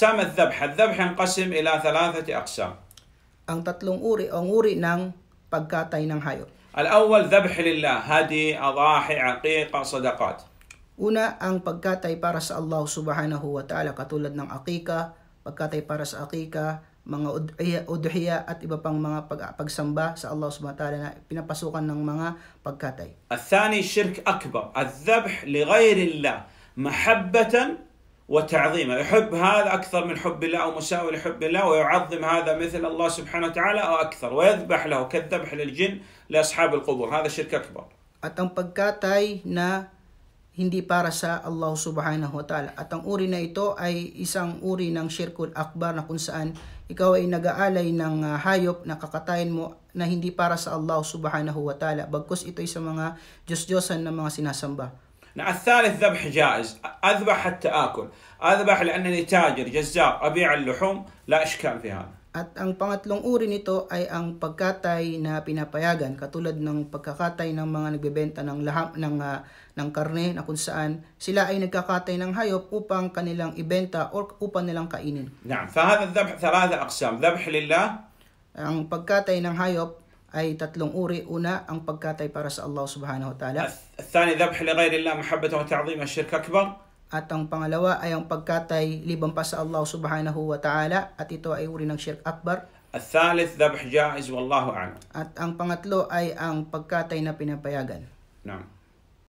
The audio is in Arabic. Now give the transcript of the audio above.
أقسام الذبح الذبح ينقسم إلى ثلاثة أقسام Ang tatlong uri, ang uri ng pagkatay ng hayop. الأول ذبح لله هدي أضاحي عقيقة صدقات Una, ang pagkatay para sa Allah subhanahu wa ta'ala katulad ng akika, pagkatay para sa akika, mga udhiya at iba pang mga pag pagsamba sa Allah subhanahu wa ta'ala na pinapasukan ng mga pagkatay. Al-thani shirk akbar, شرك dhabh li ghayri Allah, mahabbatan وتعظيمه يحب هذا أكثر من حب الله أو مساوي لحب الله ويعظم هذا مثل الله سبحانه وتعالى أو أكثر ويذبح له كالذبح للجن لأصحاب القبور هذا شرك أكبر at ang pagkatay na hindi para sa Allah subhanahu wa ta'ala. At ang uri na ito ay isang uri ng shirkul akbar na kung saan ikaw ay nag-aalay ng uh, hayop na kakatayin mo na hindi para sa Allah subhanahu wa ta'ala. Bagkus ito ay sa mga Diyos-Diyosan ng mga sinasamba. الثالث ذبح جائز اذبح حتى اكل اذبح لانني تاجر جزار ابيع اللحوم لا اشكال في هذا At ang pangatlong uri nito ay ang pagkatay na pinapayagan katulad ng pagkakatay ng mga nagbebenta ng laham ng uh, ng karne na kung saan sila ay nagkakatay ng hayop upang kanilang ibenta o upang nilang kainin. Naam, نعم فهذا dhabh thalatha aqsam, dhabh lillah ang pagkatay ng hayop ay tatlong uri. Una, ang pagkatay para sa Allah subhanahu wa ta'ala. الثاني ذبح لغير الله محبة وتعظيم الشرك أكبر. At ang pangalawa ay ang pagkatay liban pa sa Allah subhanahu wa ta'ala at ito ay uri ng shirk akbar. الثالث ذبح جائز والله أعلم. At ang pangatlo ay ang pagkatay na pinapayagan. نعم.